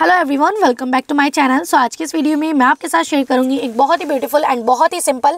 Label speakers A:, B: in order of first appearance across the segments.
A: hello everyone welcome back to my channel so आज के इस वीडियो में मैं आपके साथ शेयर करूंगी एक बहुत ही ब्यूटीफुल एंड बहुत ही सिंपल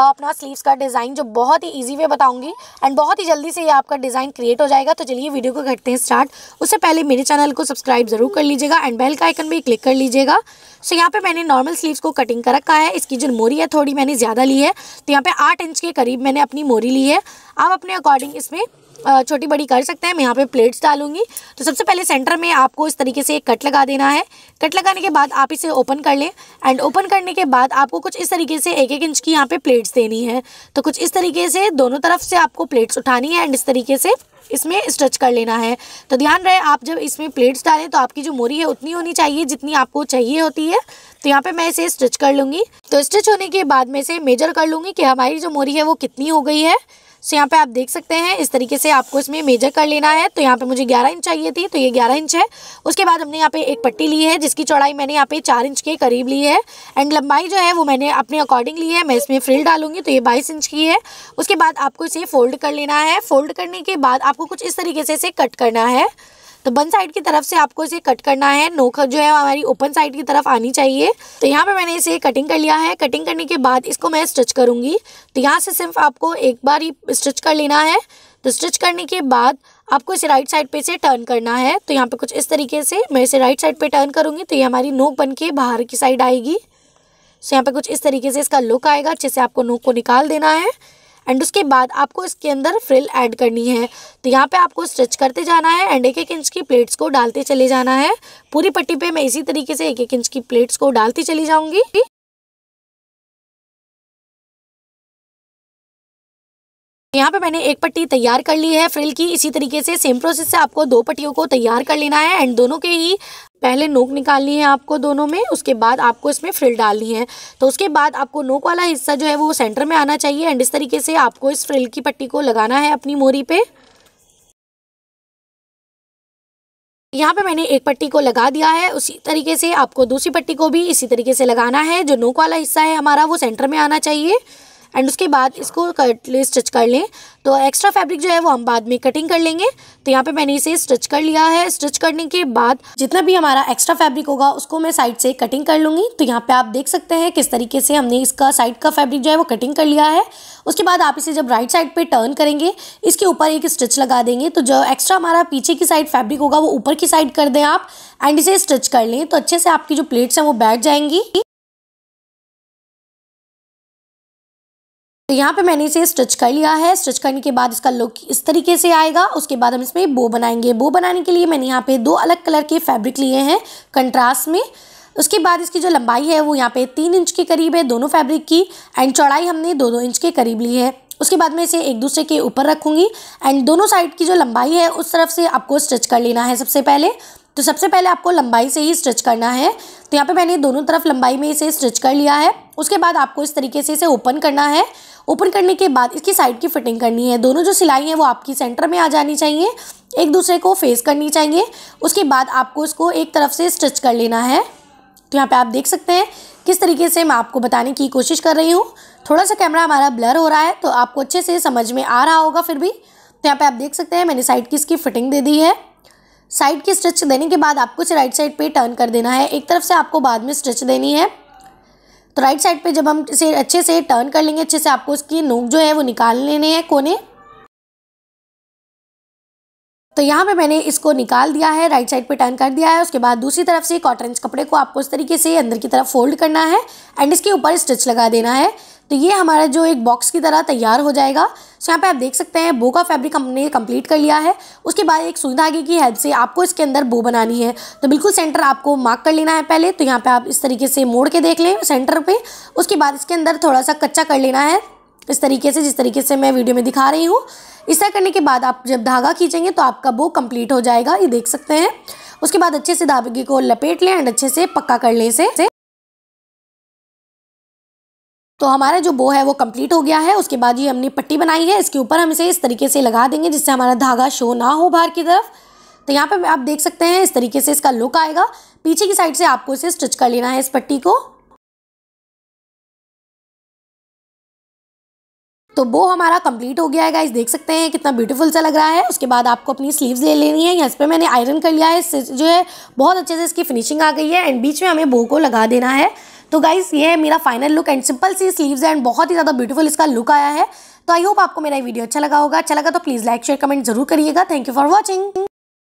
A: अपना स्लीव्स का डिज़ाइन जो बहुत ही इजी वे बताऊंगी एंड बहुत ही जल्दी से ये आपका डिज़ाइन क्रिएट हो जाएगा तो चलिए वीडियो को करते हैं स्टार्ट उससे पहले मेरे चैनल को सब्सक्राइब जरूर कर लीजिएगा एंड बेल का आइकन भी क्लिक कर लीजिएगा सो so, यहाँ पे मैंने नॉर्मल स्लीव्स को कटिंग कर रखा है इसकी जो मोरी है थोड़ी मैंने ज़्यादा ली है तो यहाँ पर आठ इंच के करीब मैंने अपनी मोरी ली है आप अपने अकॉर्डिंग इसमें छोटी बड़ी कर सकते हैं मैं यहाँ पे प्लेट्स डालूंगी तो सबसे पहले सेंटर में आपको इस तरीके से एक कट लगा देना है कट लगाने के बाद आप इसे ओपन कर लें एंड ओपन करने के बाद आपको कुछ इस तरीके से एक एक इंच की यहाँ पे प्लेट्स देनी है तो कुछ इस तरीके से दोनों तरफ से आपको प्लेट्स उठानी है एंड इस तरीके से इसमें स्ट्रेच कर लेना है तो ध्यान रहे आप जब इसमें प्लेट्स डालें तो आपकी जो मोरी है उतनी होनी चाहिए जितनी आपको चाहिए होती है तो यहाँ पे मैं इसे स्ट्रिच कर लूँगी तो स्ट्रिच होने के बाद मैं इसे मेजर कर लूँगी कि हमारी जो मोरी है वो कितनी हो गई है सो यहाँ पे आप देख सकते हैं इस तरीके से आपको इसमें मेजर कर लेना है तो यहाँ पे मुझे 11 इंच चाहिए थी तो ये 11 इंच है उसके बाद हमने यहाँ पे एक पट्टी ली है जिसकी चौड़ाई मैंने यहाँ पे चार इंच के करीब ली है एंड लंबाई जो है वो मैंने अपने अकॉर्डिंग ली है मैं इसमें फ्रिल डालूंगी तो ये बाईस इंच की है उसके बाद आपको इसे फोल्ड कर लेना है फोल्ड करने के बाद आपको कुछ इस तरीके से इसे कट करना है तो बन साइड की तरफ से आपको इसे कट करना है नोक जो है हमारी ओपन साइड की तरफ आनी चाहिए तो यहाँ पर मैंने इसे कटिंग कर लिया है कटिंग करने के बाद इसको मैं स्टिच करूँगी तो यहाँ से सिर्फ आपको एक बार ही स्टिच कर लेना है तो स्टिच करने के बाद आपको इसे राइट साइड पे से टर्न करना है तो यहाँ पे कुछ इस तरीके से मैं इसे राइट साइड पे टर्न करूँगी तो ये हमारी नोक बन के बाहर की साइड आएगी सो यहाँ पे कुछ इस तरीके से इसका लुक आएगा अच्छे से आपको नोक को निकाल देना है एंड उसके बाद आपको इसके अंदर फ्रिल ऐड करनी है तो यहाँ पे आपको स्ट्रेच करते जाना है एंड एक एक इंच की प्लेट्स को डालते चले जाना है पूरी पट्टी
B: पे मैं इसी तरीके से एक एक इंच की प्लेट्स को डालती चली जाऊंगी यहाँ पे मैंने एक पट्टी तैयार कर ली है फ्रिल की इसी तरीके से सेम प्रोसेस से आपको दो पट्टियों को तैयार कर लेना है एंड दोनों के ही पहले
A: नोक निकालनी है आपको दोनों में उसके बाद आपको इसमें फ्रिल डालनी है तो उसके बाद आपको नोक वाला
B: हिस्सा जो है वो सेंटर में आना चाहिए एंड इस तरीके से आपको इस फ्रिल की पट्टी को लगाना है अपनी मोरी पे यहाँ पे मैंने एक पट्टी को लगा दिया है उसी तरीके से आपको दूसरी पट्टी को भी इसी तरीके से लगाना है जो नोक वाला हिस्सा है हमारा वो सेंटर में
A: आना चाहिए एंड उसके बाद इसको कटले स्टिच कर लें तो एक्स्ट्रा फैब्रिक जो है वो हम बाद में कटिंग कर लेंगे तो यहाँ पे मैंने इसे स्टिच कर लिया है स्टिच करने के बाद जितना भी हमारा एक्स्ट्रा फैब्रिक होगा उसको मैं साइड से कटिंग कर लूँगी तो यहाँ पे आप देख सकते हैं किस तरीके से हमने इसका साइड का फैब्रिक जो है वो कटिंग कर लिया है उसके बाद आप इसे जब राइट साइड पर टर्न करेंगे इसके ऊपर एक स्टिच
B: लगा देंगे तो जो एक्स्ट्रा हमारा पीछे की साइड फैब्रिक होगा वो ऊपर की साइड कर दें आप एंड इसे स्टिच कर लें तो अच्छे से आपकी जो प्लेट्स हैं वो बैठ जाएंगी तो यहाँ पे मैंने इसे स्टिच कर लिया है स्टिच करने के बाद इसका लुक इस तरीके से
A: आएगा उसके बाद हम इसमें बो बनाएंगे बो बनाने के लिए मैंने यहाँ पे दो अलग कलर के फैब्रिक लिए हैं कंट्रास्ट में उसके बाद इसकी जो लंबाई है वो यहाँ पे तीन इंच के करीब है दोनों फैब्रिक की एंड चौड़ाई हमने दो दो इंच के करीब ली है उसके बाद मैं इसे एक दूसरे के ऊपर रखूँगी एंड दोनों साइड की जो लंबाई है उस तरफ से आपको स्टिच कर लेना है सबसे पहले तो सबसे पहले आपको लंबाई से ही स्टिच करना है तो यहाँ पे मैंने दोनों तरफ लंबाई में इसे स्टिच कर लिया है उसके बाद आपको इस तरीके से इसे ओपन करना है ओपन करने के बाद इसकी साइड की फिटिंग करनी है दोनों जो सिलाई है वो आपकी सेंटर में आ जानी चाहिए एक दूसरे को फेस करनी चाहिए उसके बाद आपको इसको एक तरफ से स्टिच कर लेना है तो यहाँ पे आप देख सकते हैं किस तरीके से मैं आपको बताने की कोशिश कर रही हूँ थोड़ा सा कैमरा हमारा ब्लर हो रहा है तो आपको अच्छे से समझ में आ रहा होगा फिर भी तो यहाँ पे आप देख सकते हैं मैंने साइड की इसकी फिटिंग दे दी है साइड की स्टिच देने के बाद आपको राइट साइड पर टर्न कर देना है एक तरफ से आपको बाद में स्टिच देनी है तो राइट साइड पे जब हम इसे अच्छे से
B: टर्न कर लेंगे अच्छे से आपको इसकी नोक जो है वो निकाल लेने हैं कोने तो यहाँ पे मैंने इसको निकाल दिया है राइट साइड पे टर्न कर दिया है उसके बाद दूसरी तरफ से
A: कॉटन कपड़े को आपको इस तरीके से अंदर की तरफ फोल्ड करना है एंड इसके ऊपर स्टिच लगा देना है तो ये हमारा जो एक बॉक्स की तरह तैयार हो जाएगा सो यहाँ पे आप देख सकते हैं बो का फैब्रिक हमने कंप्लीट कर लिया है उसके बाद एक सुई धागे की हेल्प से आपको इसके अंदर बो बनानी है तो बिल्कुल सेंटर आपको मार्क कर लेना है पहले तो यहाँ पे आप इस तरीके से मोड़ के देख लें सेंटर पे उसके बाद इसके अंदर थोड़ा सा कच्चा कर लेना है इस तरीके से जिस तरीके से मैं वीडियो में दिखा रही हूँ इस तरह करने के बाद आप जब
B: धागा खींचेंगे तो आपका बो कम्प्लीट हो जाएगा ये देख सकते हैं उसके बाद अच्छे से धागे को लपेट लें एंड अच्छे से पक्का कर लें इसे तो हमारा जो बो है वो कंप्लीट हो गया है उसके बाद ये हमने पट्टी बनाई है इसके ऊपर हम इसे इस तरीके से लगा देंगे जिससे हमारा धागा शो ना हो बाहर की तरफ तो यहाँ पे आप देख सकते हैं इस तरीके से इसका लुक आएगा पीछे की साइड से आपको इसे स्टिच कर लेना है इस पट्टी को तो वो हमारा कंप्लीट हो गया है गाइस देख सकते हैं कितना ब्यूटीफुल सा लग रहा
A: है उसके बाद आपको अपनी स्लीव्स ले लेनी है यहाँ इस मैंने आयरन कर लिया है इससे जो है बहुत अच्छे से इसकी फिनिशिंग आ गई है एंड बीच में हमें बो को लगा देना है तो गाइज़ ये है मेरा फाइनल लुक एंड सिंपल सी स्लीव्स एंड
B: बहुत ही ज़्यादा ब्यूटीफुल इसका लुक आया है तो आई होप आपको मेरा वीडियो अच्छा लगा होगा अच्छा लगा तो प्लीज़ लाइक शेयर कमेंट जरूर करिएगा थैंक यू फॉर वॉचिंग